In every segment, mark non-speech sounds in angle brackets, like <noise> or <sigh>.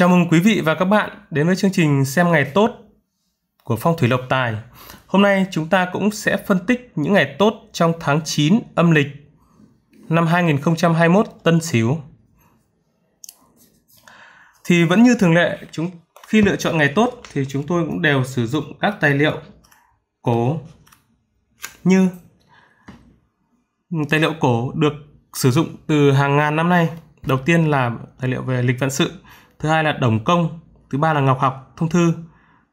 Chào mừng quý vị và các bạn đến với chương trình xem ngày tốt của Phong Thủy Lộc Tài. Hôm nay chúng ta cũng sẽ phân tích những ngày tốt trong tháng 9 âm lịch năm 2021 Tân Sửu. Thì vẫn như thường lệ, chúng khi lựa chọn ngày tốt thì chúng tôi cũng đều sử dụng các tài liệu cổ như tài liệu cổ được sử dụng từ hàng ngàn năm nay. Đầu tiên là tài liệu về lịch vận sự thứ hai là Đồng Công, thứ ba là Ngọc Học, Thông Thư,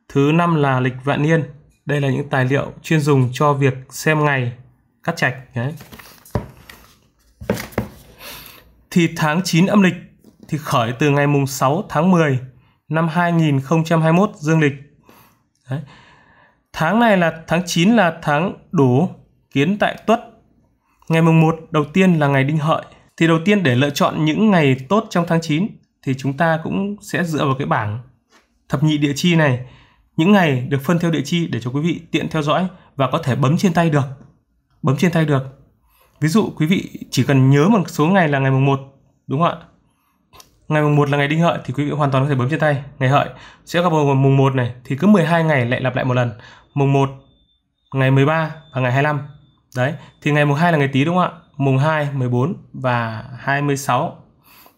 thứ năm là Lịch Vạn Niên. Đây là những tài liệu chuyên dùng cho việc xem ngày cắt trạch. Đấy. Thì tháng 9 âm lịch thì khởi từ ngày mùng 6 tháng 10 năm 2021 dương lịch. Đấy. Tháng này là tháng 9 là tháng đủ kiến tại tuất. Ngày mùng 1 đầu tiên là ngày đinh hợi. Thì đầu tiên để lựa chọn những ngày tốt trong tháng 9 thì chúng ta cũng sẽ dựa vào cái bảng thập nhị địa chi này những ngày được phân theo địa chi để cho quý vị tiện theo dõi và có thể bấm trên tay được. Bấm trên tay được. Ví dụ quý vị chỉ cần nhớ một số ngày là ngày mùng 1, đúng không ạ? Ngày mùng 1 là ngày đinh hợi thì quý vị hoàn toàn có thể bấm trên tay. Ngày hợi sẽ gặp vào mùng 1 này thì cứ 12 ngày lại lặp lại một lần. Mùng 1, ngày 13 và ngày 25. Đấy, thì ngày mùng 2 là ngày tý đúng không ạ? Mùng 2, 14 và 26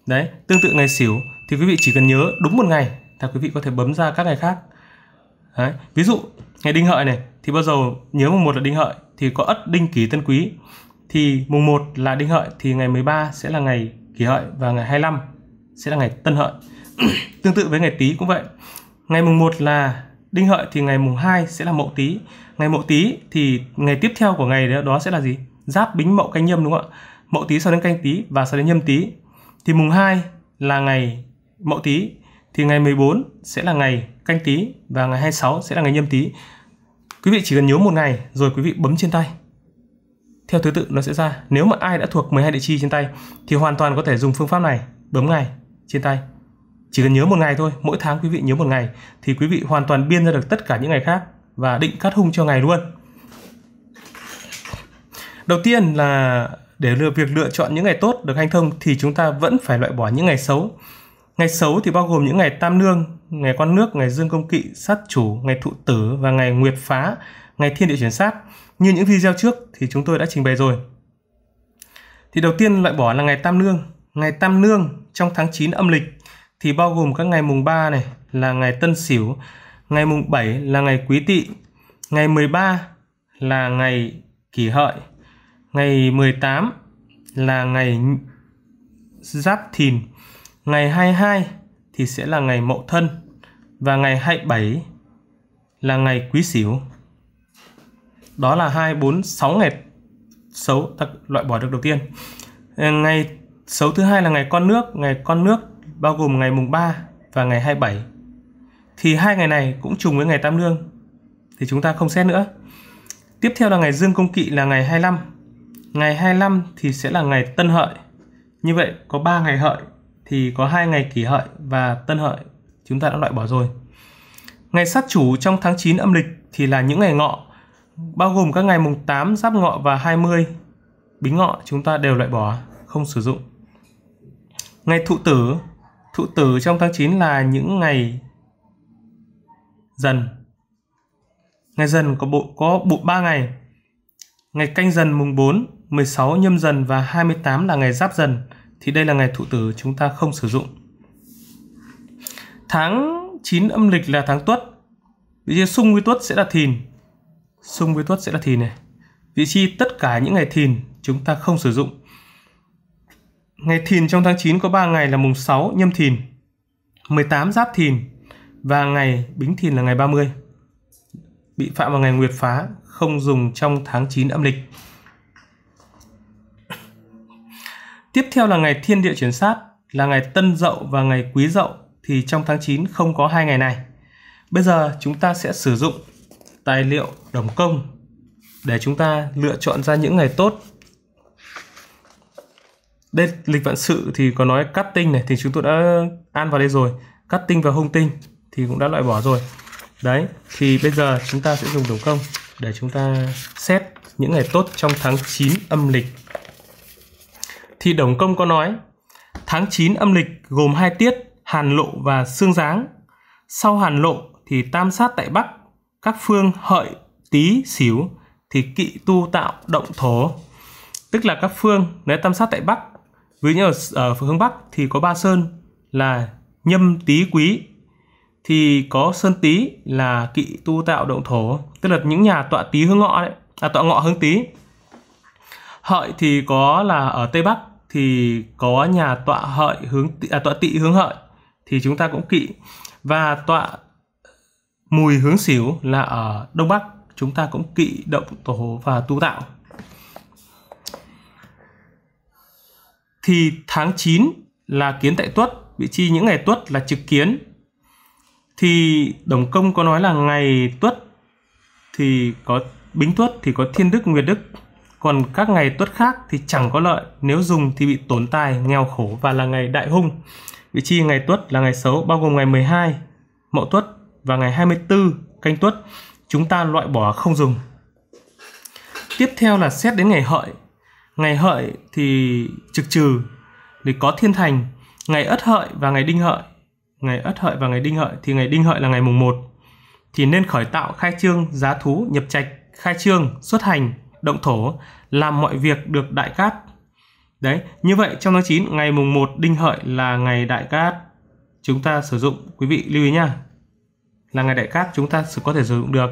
Đấy, tương tự ngày xỉu thì quý vị chỉ cần nhớ đúng một ngày là quý vị có thể bấm ra các ngày khác. Đấy, ví dụ ngày đinh hợi này thì bao giờ nhớ mùng 1 là đinh hợi thì có ất đinh kỷ tân quý. Thì mùng 1 là đinh hợi thì ngày 13 sẽ là ngày kỷ hợi và ngày 25 sẽ là ngày tân hợi. <clears throat> tương tự với ngày tý cũng vậy. Ngày mùng 1 là đinh hợi thì ngày mùng 2 sẽ là mậu tý. Ngày mậu tý thì ngày tiếp theo của ngày đó, đó sẽ là gì? Giáp bính mậu canh nhâm đúng không ạ? Mậu tý sau đến canh tý và sau đến nhâm tý thì mùng 2 là ngày Mậu Tý thì ngày 14 sẽ là ngày Canh Tý và ngày 26 sẽ là ngày Nhâm Tý. Quý vị chỉ cần nhớ một ngày rồi quý vị bấm trên tay. Theo thứ tự nó sẽ ra. Nếu mà ai đã thuộc 12 địa chi trên tay thì hoàn toàn có thể dùng phương pháp này, bấm ngày trên tay. Chỉ cần nhớ một ngày thôi, mỗi tháng quý vị nhớ một ngày thì quý vị hoàn toàn biên ra được tất cả những ngày khác và định cắt hung cho ngày luôn. Đầu tiên là để lựa việc lựa chọn những ngày tốt được hanh thông thì chúng ta vẫn phải loại bỏ những ngày xấu. Ngày xấu thì bao gồm những ngày tam nương, ngày con nước, ngày dương công kỵ, sát chủ, ngày thụ tử và ngày nguyệt phá, ngày thiên địa chuyển sát. Như những video trước thì chúng tôi đã trình bày rồi. Thì đầu tiên loại bỏ là ngày tam nương. Ngày tam nương trong tháng 9 âm lịch thì bao gồm các ngày mùng 3 này là ngày tân sửu, ngày mùng 7 là ngày quý tỵ, ngày 13 là ngày kỷ hợi, Ngày 18 là ngày Giáp Thìn. Ngày 22 thì sẽ là ngày Mậu Thân và ngày 27 là ngày Quý Sửu. Đó là 2 4 6 ngày xấu ta loại bỏ được đầu tiên. Ờ, ngày xấu thứ hai là ngày con nước, ngày con nước bao gồm ngày mùng 3 và ngày 27. Thì hai ngày này cũng trùng với ngày Tam Lương thì chúng ta không xét nữa. Tiếp theo là ngày Dương Công Kỵ là ngày 25 Ngày 25 thì sẽ là ngày Tân Hợi. Như vậy có 3 ngày Hợi thì có hai ngày Kỷ Hợi và Tân Hợi chúng ta đã loại bỏ rồi. Ngày sát chủ trong tháng 9 âm lịch thì là những ngày ngọ, bao gồm các ngày mùng 8 Giáp Ngọ và 20 Bính Ngọ chúng ta đều loại bỏ, không sử dụng. Ngày thụ tử, thụ tử trong tháng 9 là những ngày dần. Ngày dần có bộ có bộ 3 ngày, Ngày canh dần mùng 4, 16 nhâm dần và 28 là ngày giáp dần thì đây là ngày thụ tử chúng ta không sử dụng. Tháng 9 âm lịch là tháng Tuất. Vị trí xung với Tuất sẽ là Thìn. Xung với Tuất sẽ là Thìn này. Vị trí tất cả những ngày Thìn chúng ta không sử dụng. Ngày Thìn trong tháng 9 có 3 ngày là mùng 6 nhâm Thìn, 18 giáp Thìn và ngày Bính Thìn là ngày 30 bị phạm vào ngày nguyệt phá không dùng trong tháng 9 âm lịch tiếp theo là ngày thiên địa chuyển sát là ngày tân dậu và ngày quý dậu thì trong tháng 9 không có hai ngày này bây giờ chúng ta sẽ sử dụng tài liệu đồng công để chúng ta lựa chọn ra những ngày tốt đây lịch vạn sự thì có nói cắt tinh này thì chúng tôi đã an vào đây rồi cắt tinh và hung tinh thì cũng đã loại bỏ rồi Đấy, thì bây giờ chúng ta sẽ dùng đồng công để chúng ta xét những ngày tốt trong tháng 9 âm lịch. Thì đồng công có nói, tháng 9 âm lịch gồm hai tiết Hàn Lộ và xương Giáng. Sau Hàn Lộ thì tam sát tại Bắc, các phương hợi, tý xỉu thì kỵ tu tạo động thổ. Tức là các phương nếu tam sát tại Bắc, ví như ở, ở hướng Bắc thì có ba sơn là nhâm tý quý thì có sơn tý là kỵ tu tạo động thổ tức là những nhà tọa tý hướng ngọ đấy à tọa ngọ hướng tý hợi thì có là ở tây bắc thì có nhà tọa hợi hướng tị, à, tọa tỵ hướng hợi thì chúng ta cũng kỵ và tọa mùi hướng xỉu là ở đông bắc chúng ta cũng kỵ động thổ và tu tạo thì tháng 9 là kiến tại tuất vị chi những ngày tuất là trực kiến thì Đồng Công có nói là ngày tuất thì có bính tuất thì có thiên đức nguyệt đức còn các ngày tuất khác thì chẳng có lợi nếu dùng thì bị tốn tài nghèo khổ và là ngày đại hung vị chi ngày tuất là ngày xấu bao gồm ngày 12 mậu tuất và ngày 24 canh tuất chúng ta loại bỏ không dùng tiếp theo là xét đến ngày hợi ngày hợi thì trực trừ thì có thiên thành ngày ất hợi và ngày đinh hợi ngày Ất Hợi và ngày Đinh Hợi thì ngày Đinh Hợi là ngày mùng 1 thì nên khởi tạo khai trương giá thú nhập trạch khai trương xuất hành động thổ làm mọi việc được đại cát đấy như vậy trong tháng 9 ngày mùng 1 Đinh Hợi là ngày đại cát chúng ta sử dụng quý vị lưu ý nha là ngày đại cát chúng ta có thể sử dụng được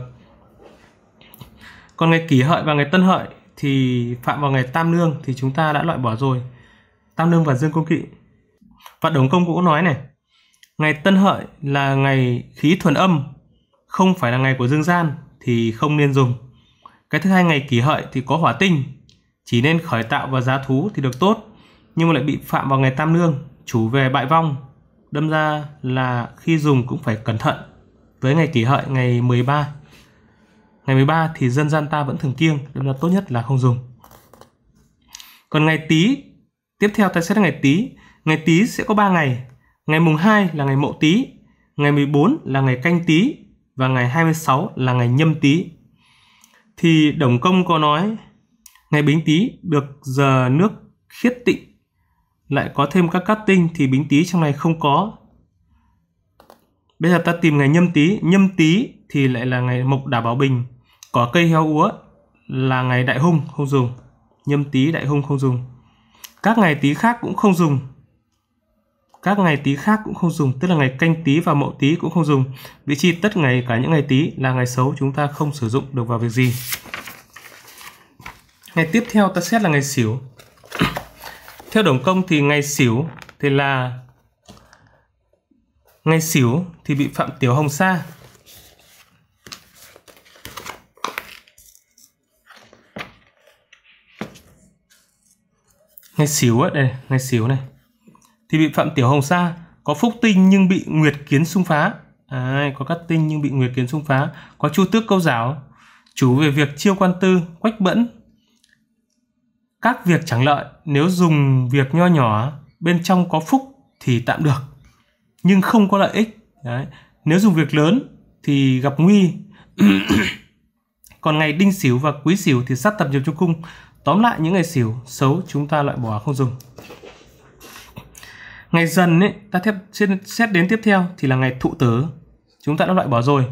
còn ngày kỷ hợi và ngày tân hợi thì phạm vào ngày tam lương thì chúng ta đã loại bỏ rồi tam lương và dương công kỵ và đồng công cũng nói này Ngày Tân Hợi là ngày khí thuần âm, không phải là ngày của dương gian thì không nên dùng. Cái thứ hai ngày kỷ hợi thì có hỏa tinh, chỉ nên khởi tạo và giá thú thì được tốt, nhưng mà lại bị phạm vào ngày tam lương chủ về bại vong. Đâm ra là khi dùng cũng phải cẩn thận. với ngày kỷ hợi ngày 13. Ngày 13 thì dân gian ta vẫn thường kiêng, đâm ra tốt nhất là không dùng. Còn ngày tý tiếp theo ta sẽ là ngày tý Ngày tý sẽ có 3 ngày, Ngày mùng 2 là ngày Mậu Tý, ngày 14 là ngày Canh Tý và ngày 26 là ngày Nhâm Tý. Thì Đồng Công có nói ngày Bính Tý được giờ nước khiết tịnh lại có thêm các cát tinh thì Bính Tý trong này không có. Bây giờ ta tìm ngày Nhâm Tý, Nhâm Tý thì lại là ngày Mộc Đả Bảo Bình, có cây heo úa là ngày Đại Hung không dùng, Nhâm Tý Đại Hung không dùng. Các ngày Tý khác cũng không dùng, các ngày tý khác cũng không dùng tức là ngày canh tý và mậu tý cũng không dùng vị chi tất ngày cả những ngày tý là ngày xấu chúng ta không sử dụng được vào việc gì ngày tiếp theo ta xét là ngày xỉu <coughs> theo đồng công thì ngày xỉu thì là ngày xỉu thì bị phạm tiểu hồng sa ngày xỉu ấy đây ngày xỉu này thì bị Phạm Tiểu Hồng Sa có phúc tinh nhưng bị Nguyệt Kiến xung phá à, có cát tinh nhưng bị Nguyệt Kiến xung phá có Chu Tước câu giáo chủ về việc chiêu quan tư quách bẫn các việc chẳng lợi nếu dùng việc nho nhỏ bên trong có phúc thì tạm được nhưng không có lợi ích Đấy. nếu dùng việc lớn thì gặp nguy <coughs> còn ngày đinh xỉu và quý xỉu thì sát tập nhập trong cung tóm lại những ngày xỉu xấu chúng ta loại bỏ không dùng ngày dần ấy, ta thép xét đến tiếp theo thì là ngày thụ tử. Chúng ta đã loại bỏ rồi.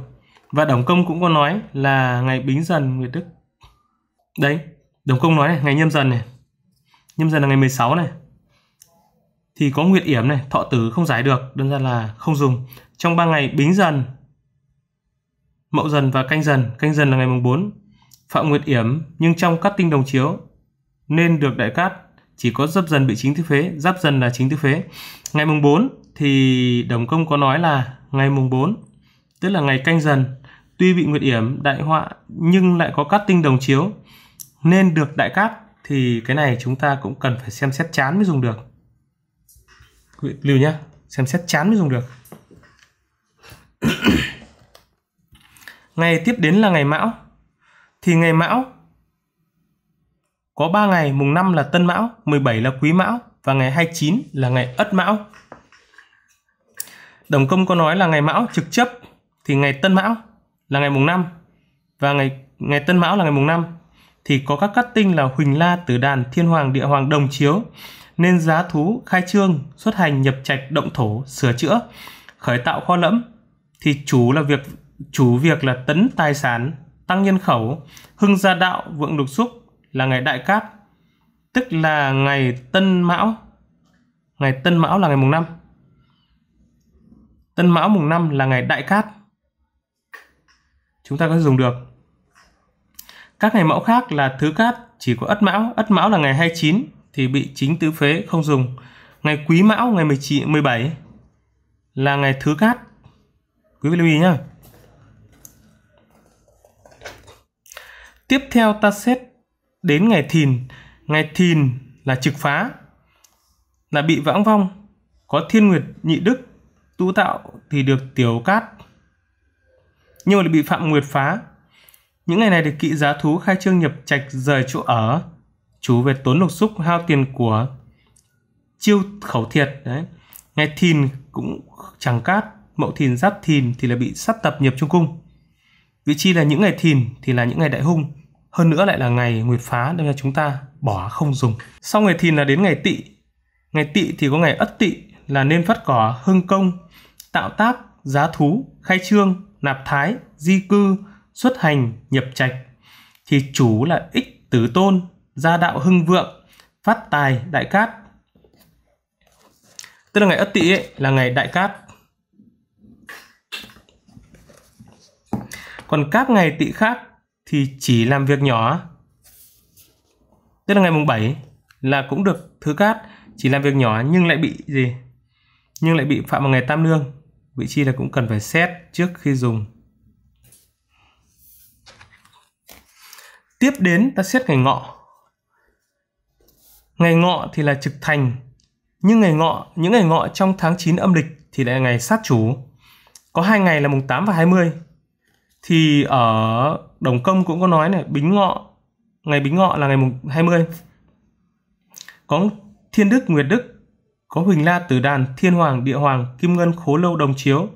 Và Đồng Công cũng có nói là ngày Bính Dần Nguyệt Đức. Đấy, Đồng Công nói này, ngày Nhâm Dần này. Nhâm Dần là ngày 16 này. Thì có Nguyệt Yểm này, Thọ Tử không giải được, đơn giản là không dùng. Trong 3 ngày Bính Dần, Mậu Dần và Canh Dần, Canh Dần là ngày mùng 4. Phạm Nguyệt Yểm nhưng trong các tinh đồng chiếu nên được đại cát chỉ có giáp dần bị chính thức phế, giáp dần là chính thức phế. Ngày mùng 4 thì Đồng Công có nói là ngày mùng 4, tức là ngày canh dần, tuy bị nguyệt yểm đại họa nhưng lại có cát tinh đồng chiếu nên được đại cát thì cái này chúng ta cũng cần phải xem xét chán mới dùng được. Quý vị lưu nhá xem xét chán mới dùng được. <coughs> ngày tiếp đến là ngày mão. Thì ngày mão có 3 ngày, mùng 5 là Tân Mão, 17 là Quý Mão và ngày 29 là ngày Ất Mão. Đồng công có nói là ngày Mão trực chấp thì ngày Tân Mão là ngày mùng 5 và ngày ngày Tân Mão là ngày mùng 5 thì có các cát tinh là Huỳnh La, Tử Đàn, Thiên Hoàng, Địa Hoàng đồng chiếu nên giá thú khai trương, xuất hành nhập trạch động thổ, sửa chữa, khởi tạo kho lẫm thì chủ là việc chủ việc là tấn tài sản, tăng nhân khẩu, hưng gia đạo, vượng lục xúc, là ngày đại cát tức là ngày tân mão ngày tân mão là ngày mùng 5 tân mão mùng 5 là ngày đại cát chúng ta có dùng được các ngày mão khác là thứ cát chỉ có ất mão ất mão là ngày 29 thì bị chính tứ phế không dùng ngày quý mão ngày 19 17 là ngày thứ cát quý vị lưu ý nhé tiếp theo ta xét đến ngày thìn ngày thìn là trực phá là bị vãng vong có thiên nguyệt nhị đức tu tạo thì được tiểu cát nhưng mà bị phạm nguyệt phá những ngày này thì kỵ giá thú khai trương nhập trạch rời chỗ ở chú về tốn lục xúc hao tiền của chiêu khẩu thiệt đấy ngày thìn cũng chẳng cát mậu thìn giáp thìn thì là bị sắp tập nhập trung cung vị chi là những ngày thìn thì là những ngày đại hung hơn nữa lại là ngày Nguyệt phá nên là chúng ta bỏ không dùng. Sau ngày Thìn là đến ngày Tỵ. Ngày Tỵ thì có ngày Ất Tỵ là nên phát cỏ hưng công, tạo tác, giá thú, khai trương, nạp thái, di cư, xuất hành, nhập trạch. Thì chủ là ích tử tôn, gia đạo hưng vượng, phát tài đại cát. Tức là ngày Ất Tỵ ấy, là ngày đại cát. Còn các ngày Tỵ khác thì chỉ làm việc nhỏ. Tức là ngày mùng 7 là cũng được thứ cát chỉ làm việc nhỏ nhưng lại bị gì? Nhưng lại bị phạm vào ngày tam lương. Vị chi là cũng cần phải xét trước khi dùng. Tiếp đến ta xét ngày ngọ. Ngày ngọ thì là trực thành. Nhưng ngày ngọ, những ngày ngọ trong tháng 9 âm lịch thì lại là ngày sát chủ. Có hai ngày là mùng 8 và 20 thì ở Đồng Công cũng có nói này Bính Ngọ ngày Bính Ngọ là ngày mùng 20 có Thiên Đức Nguyệt Đức có Huỳnh La Tử Đàn Thiên Hoàng Địa Hoàng Kim Ngân Khố Lâu Đồng Chiếu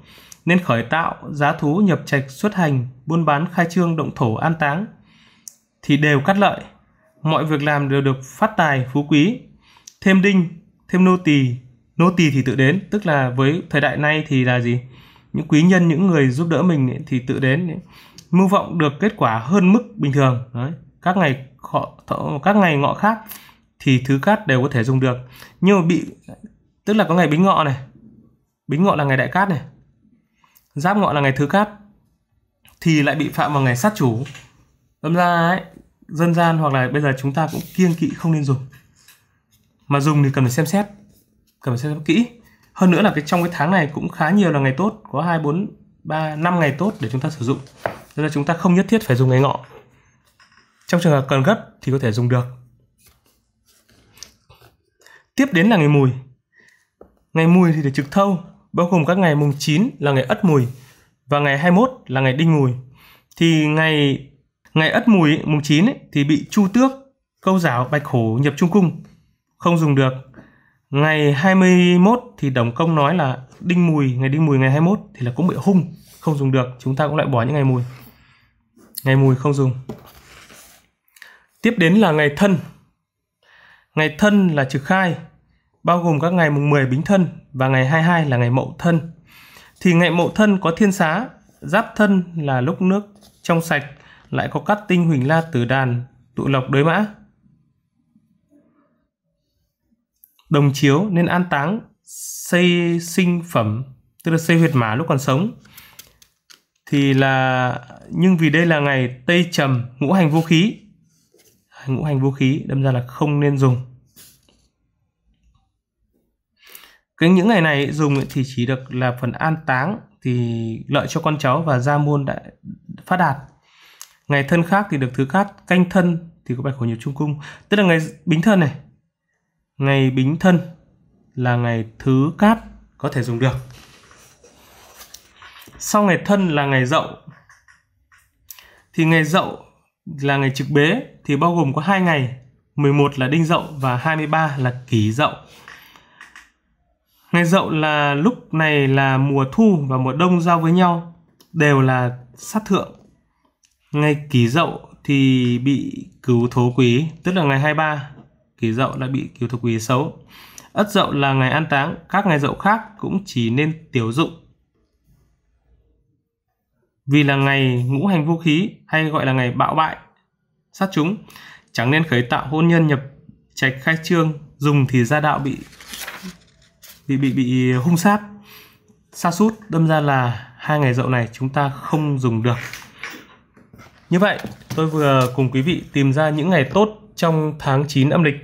nên khởi tạo giá thú nhập trạch xuất hành buôn bán khai trương động thổ an táng thì đều cắt lợi mọi việc làm đều được phát tài phú quý thêm đinh thêm nô tỳ nô tỳ thì tự đến tức là với thời đại nay thì là gì những quý nhân những người giúp đỡ mình ấy, thì tự đến ấy. mưu vọng được kết quả hơn mức bình thường đấy các ngày họ các ngày ngọ khác thì thứ cát đều có thể dùng được nhưng mà bị tức là có ngày bính ngọ này bính ngọ là ngày đại cát này giáp ngọ là ngày thứ cát thì lại bị phạm vào ngày sát chủ đâm ra ấy dân gian hoặc là bây giờ chúng ta cũng kiêng kỵ không nên dùng mà dùng thì cần phải xem xét cần phải xem xét kỹ hơn nữa là cái trong cái tháng này cũng khá nhiều là ngày tốt có hai bốn ba năm ngày tốt để chúng ta sử dụng nên là chúng ta không nhất thiết phải dùng ngày ngọ trong trường hợp cần gấp thì có thể dùng được tiếp đến là ngày mùi ngày mùi thì để trực thâu bao gồm các ngày mùng 9 là ngày ất mùi và ngày 21 là ngày đinh mùi thì ngày ngày ất mùi mùng 9 ấy, thì bị chu tước câu giáo bạch hổ nhập trung cung không dùng được ngày 21 thì Đồng Công nói là đinh mùi, ngày đinh mùi ngày 21 thì là cũng bị hung, không dùng được. Chúng ta cũng lại bỏ những ngày mùi. Ngày mùi không dùng. Tiếp đến là ngày thân. Ngày thân là trực khai, bao gồm các ngày mùng 10 bính thân và ngày 22 là ngày mậu thân. Thì ngày mậu thân có thiên xá, giáp thân là lúc nước trong sạch, lại có cát tinh huỳnh la tử đàn, tụ lộc đối mã. đồng chiếu nên an táng xây sinh phẩm tức là xây huyệt mã lúc còn sống thì là nhưng vì đây là ngày tây trầm ngũ hành vô khí ngũ hành vô khí đâm ra là không nên dùng cái những ngày này dùng thì chỉ được là phần an táng thì lợi cho con cháu và gia môn đã phát đạt ngày thân khác thì được thứ khác canh thân thì có bạch khổ nhập trung cung tức là ngày bính thân này ngày bính thân là ngày thứ cát có thể dùng được sau ngày thân là ngày dậu thì ngày dậu là ngày trực bế thì bao gồm có hai ngày 11 là đinh dậu và 23 là kỷ dậu ngày dậu là lúc này là mùa thu và mùa đông giao với nhau đều là sát thượng ngày kỷ dậu thì bị cửu thố quý tức là ngày 23 kỳ dậu lại bị kiều thục quý xấu ất dậu là ngày an táng các ngày dậu khác cũng chỉ nên tiểu dụng vì là ngày ngũ hành vũ khí hay gọi là ngày bạo bại sát chúng chẳng nên khởi tạo hôn nhân nhập trạch khai trương dùng thì gia đạo bị bị bị bị hung sát sa sút đâm ra là hai ngày dậu này chúng ta không dùng được như vậy tôi vừa cùng quý vị tìm ra những ngày tốt trong tháng 9 âm lịch.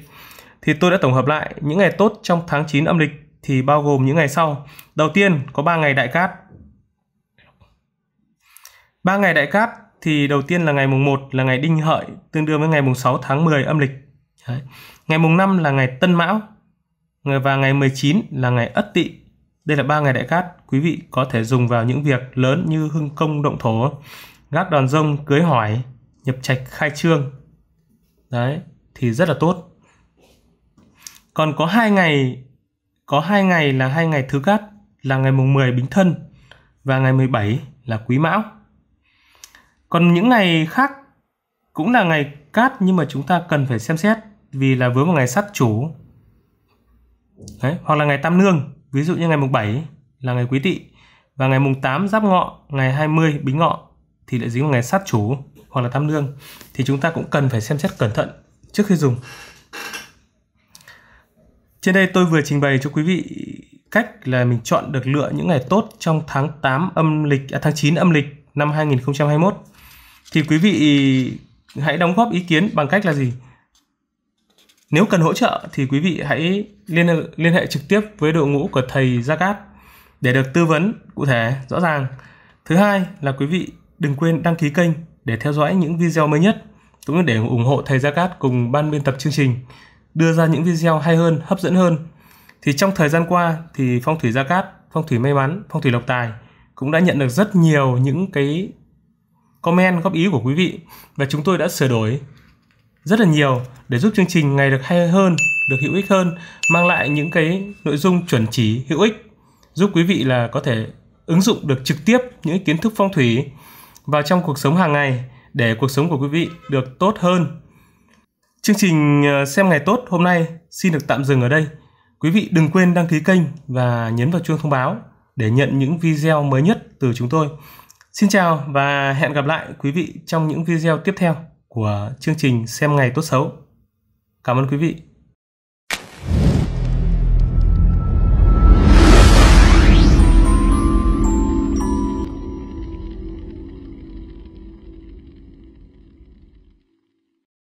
Thì tôi đã tổng hợp lại những ngày tốt trong tháng 9 âm lịch thì bao gồm những ngày sau. Đầu tiên có 3 ngày đại cát. 3 ngày đại cát thì đầu tiên là ngày mùng 1 là ngày đinh hợi tương đương với ngày mùng 6 tháng 10 âm lịch. Đấy. Ngày mùng 5 là ngày tân mão và ngày 19 là ngày ất tỵ. Đây là ba ngày đại cát, quý vị có thể dùng vào những việc lớn như hưng công động thổ, gác đòn rông, cưới hỏi, nhập trạch khai trương, đấy thì rất là tốt còn có hai ngày có hai ngày là hai ngày thứ cát là ngày mùng 10 Bính Thân và ngày 17 là Quý Mão. Còn những ngày khác cũng là ngày cát nhưng mà chúng ta cần phải xem xét vì là vướng một ngày sát chủ. Đấy, hoặc là ngày tam nương, ví dụ như ngày mùng 7 là ngày Quý Tỵ và ngày mùng 8 Giáp Ngọ, ngày 20 Bính Ngọ thì lại dính vào ngày sát chủ hoặc là tham lương thì chúng ta cũng cần phải xem xét cẩn thận trước khi dùng. Trên đây tôi vừa trình bày cho quý vị cách là mình chọn được lựa những ngày tốt trong tháng 8 âm lịch à, tháng 9 âm lịch năm 2021. Thì quý vị hãy đóng góp ý kiến bằng cách là gì? Nếu cần hỗ trợ thì quý vị hãy liên hệ, liên hệ trực tiếp với đội ngũ của thầy Gia Cát để được tư vấn cụ thể rõ ràng. Thứ hai là quý vị đừng quên đăng ký kênh để theo dõi những video mới nhất cũng như để ủng hộ thầy Gia Cát cùng ban biên tập chương trình đưa ra những video hay hơn, hấp dẫn hơn. Thì trong thời gian qua thì phong thủy Gia Cát, phong thủy may mắn, phong thủy lộc tài cũng đã nhận được rất nhiều những cái comment góp ý của quý vị và chúng tôi đã sửa đổi rất là nhiều để giúp chương trình ngày được hay hơn, được hữu ích hơn, mang lại những cái nội dung chuẩn chỉ, hữu ích, giúp quý vị là có thể ứng dụng được trực tiếp những kiến thức phong thủy vào trong cuộc sống hàng ngày để cuộc sống của quý vị được tốt hơn. Chương trình ờ, xem ngày tốt hôm nay xin được tạm dừng ở đây. Quý vị đừng quên đăng ký kênh và nhấn vào chuông thông báo để nhận những video mới nhất từ chúng tôi. Xin chào và hẹn gặp lại quý vị trong những video tiếp theo của chương trình xem ngày tốt xấu. Cảm ơn quý vị.